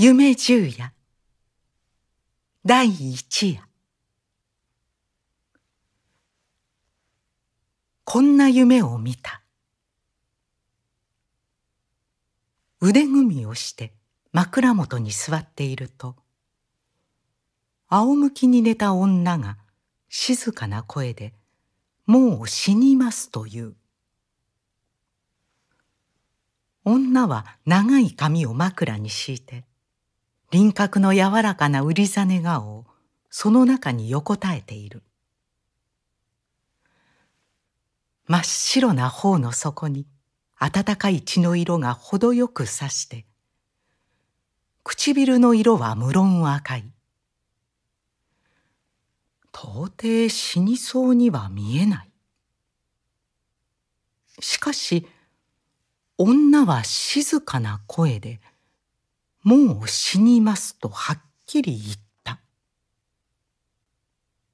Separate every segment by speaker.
Speaker 1: 夢十夜第一夜こんな夢を見た腕組みをして枕元に座っていると仰向きに寝た女が静かな声で「もう死にます」と言う女は長い髪を枕に敷いて輪郭の柔らかな売りざね顔をその中に横たえている真っ白な頬の底に暖かい血の色が程よくさして唇の色は無論赤い到底死にそうには見えないしかし女は静かな声で「もう死にますとはっきり言った。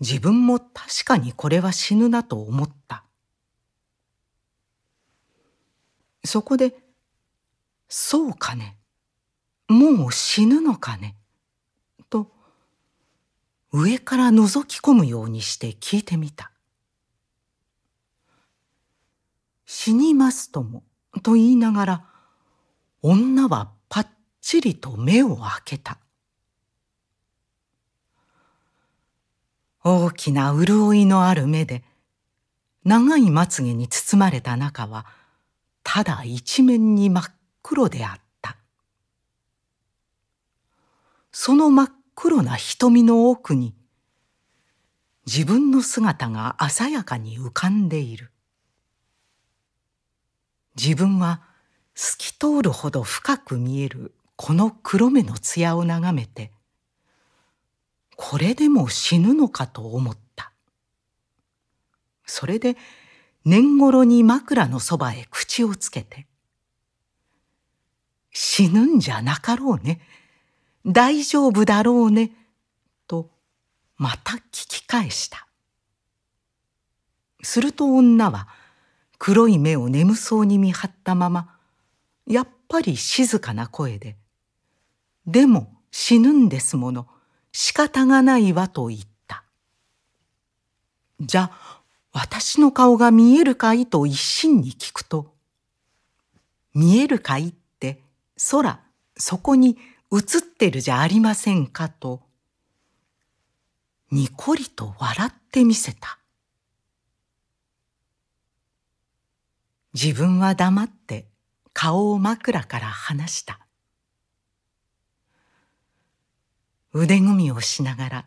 Speaker 1: 自分も確かにこれは死ぬなと思った。そこで、そうかね。もう死ぬのかね。と、上から覗き込むようにして聞いてみた。死にますとも、と言いながら、女はちりと目を開けた。大きな潤いのある目で長いまつげに包まれた中はただ一面に真っ黒であったその真っ黒な瞳の奥に自分の姿が鮮やかに浮かんでいる自分は透き通るほど深く見えるこの黒目の艶を眺めてこれでも死ぬのかと思ったそれで年頃に枕のそばへ口をつけて「死ぬんじゃなかろうね大丈夫だろうね」とまた聞き返したすると女は黒い目を眠そうに見張ったままやっぱり静かな声で「でも死ぬんですもの。仕方がないわと言った。じゃ、私の顔が見えるかいと一心に聞くと、見えるかいって空、そこに映ってるじゃありませんかと、にこりと笑ってみせた。自分は黙って顔を枕から離した。腕組みをしながら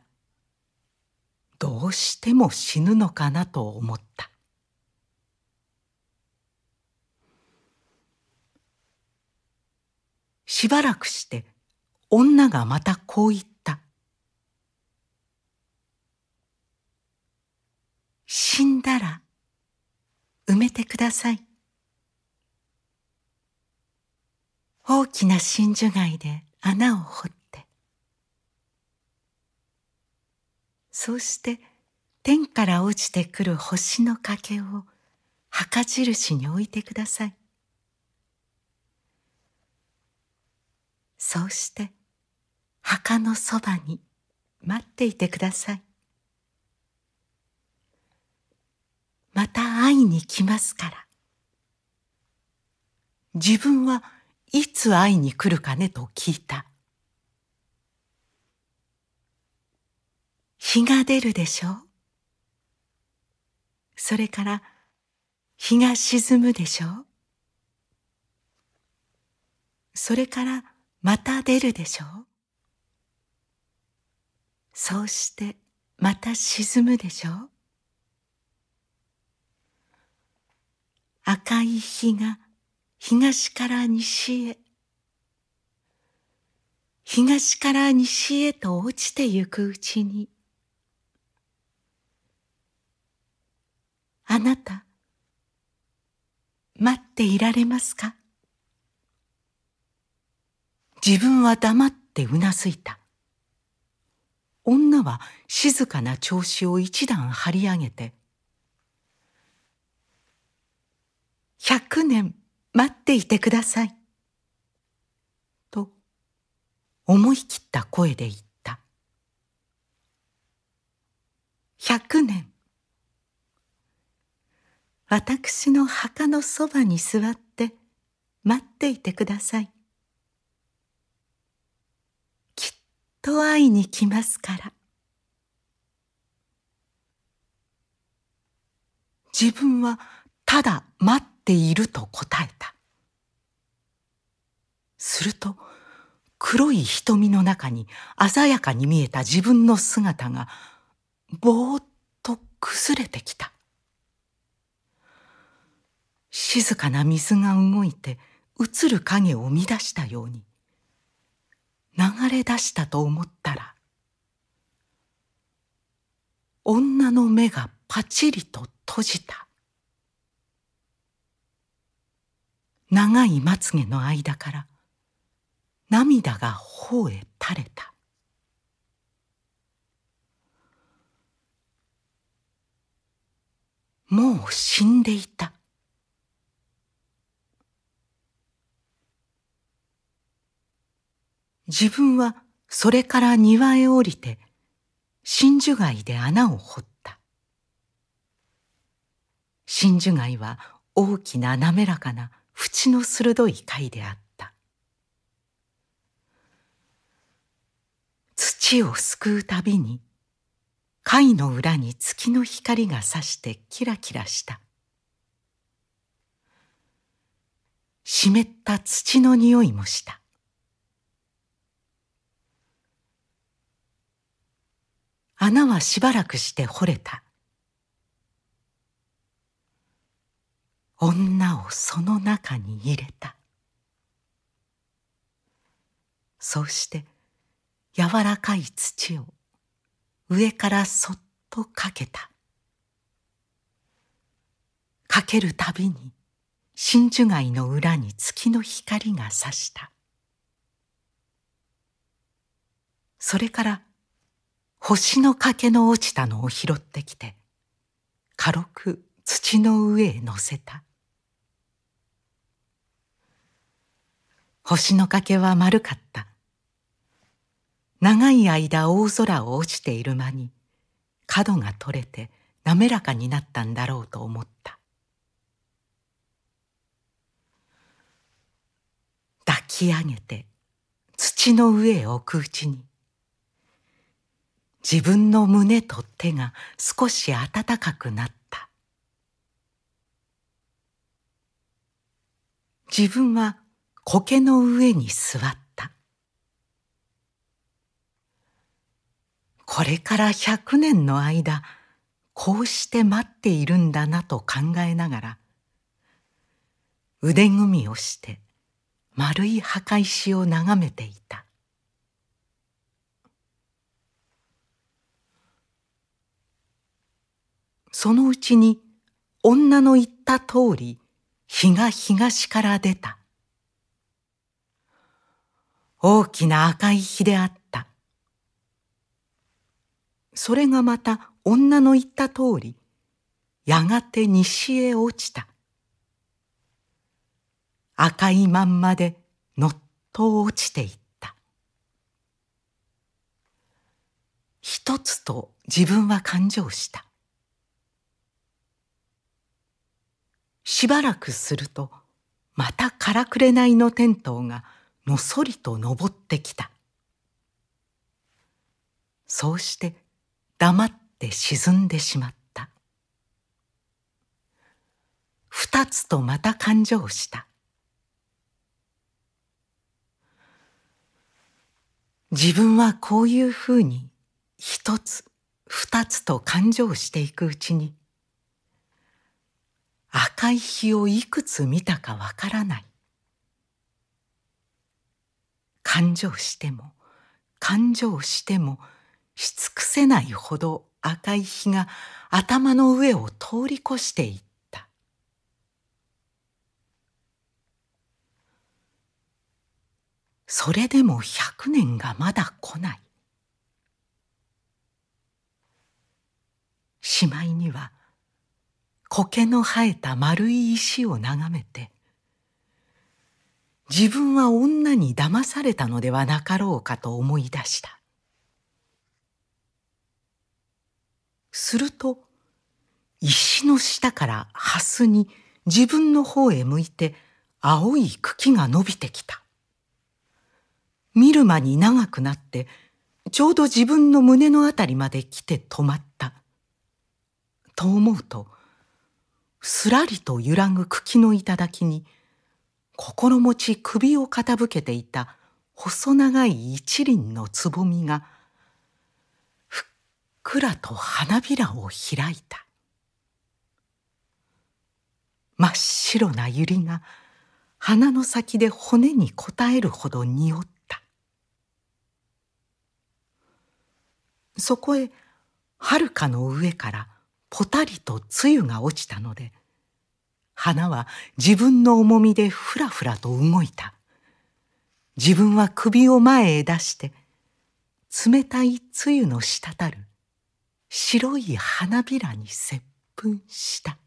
Speaker 1: どうしても死ぬのかなと思ったしばらくして女がまたこう言った「死んだら埋めてください」大きな真珠貝で穴を掘ってそうして天から落ちてくる星のかけを墓印に置いてくださいそうして墓のそばに待っていてくださいまた会いに来ますから自分はいつ会いに来るかねと聞いた日が出るでしょうそれから日が沈むでしょうそれからまた出るでしょうそうしてまた沈むでしょう赤い日が東から西へ東から西へと落ちてゆくうちにあなた、待っていられますか自分は黙ってうなずいた。女は静かな調子を一段張り上げて、百年待っていてください。と、思い切った声で言った。百年私の墓のそばに座って待っていてください。きっと会いに来ますから。自分はただ待っていると答えた。すると黒い瞳の中に鮮やかに見えた自分の姿がぼーっと崩れてきた。静かな水が動いて映る影を乱したように流れ出したと思ったら女の目がパチリと閉じた長いまつげの間から涙が頬へ垂れたもう死んでいた自分はそれから庭へ降りて真珠貝で穴を掘った真珠貝は大きな滑らかな縁の鋭い貝であった土をすくうたびに貝の裏に月の光がさしてキラキラした湿った土の匂いもした穴はしばらくして掘れた女をその中に入れたそうして柔らかい土を上からそっとかけたかけるたびに真珠貝の裏に月の光がさしたそれから星の欠けの落ちたのを拾ってきて軽く土の上へ乗せた星の欠けは丸かった長い間大空を落ちている間に角が取れて滑らかになったんだろうと思った抱き上げて土の上へ置くうちに自分の胸と手が少し暖かくなった自分は苔の上に座ったこれから百年の間こうして待っているんだなと考えながら腕組みをして丸い墓石を眺めていたそのうちに女の言った通り日が東から出た。大きな赤い日であった。それがまた女の言った通り、やがて西へ落ちた。赤いまんまでのっと落ちていった。一つと自分は感情した。しばらくするとまたからくれないのテントウがのそりと登ってきたそうして黙って沈んでしまった二つとまた勘定した自分はこういうふうに一つ二つと勘定していくうちに赤い日をいくつ見たかわからない感情しても感情してもし尽くせないほど赤い日が頭の上を通り越していったそれでも百年がまだ来ないしまいには「苔の生えた丸い石を眺めて自分は女に騙されたのではなかろうかと思い出したすると石の下から蓮に自分の方へ向いて青い茎が伸びてきた見る間に長くなってちょうど自分の胸のあたりまで来て止まったと思うとすらりと揺らぐ茎の頂に心持ち首を傾けていた細長い一輪のつぼみがふっくらと花びらを開いた真っ白な百合が花の先で骨にこたえるほど匂ったそこへはるかの上からぽたりと露が落ちたので花は自分の重みでふらふらと動いた自分は首を前へ出して冷たい露の滴る白い花びらに接吻した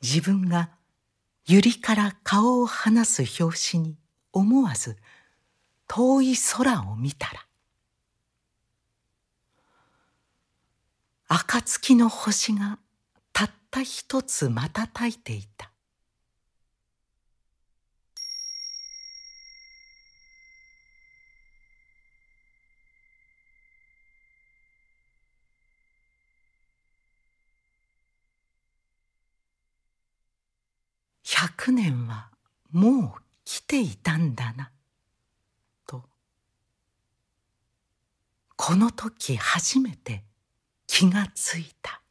Speaker 1: 自分が百合から顔を離す拍子に思わず遠い空を見たら暁の星がたった一つ瞬いていた百年はもう来ていたんだなとこの時初めて気がついた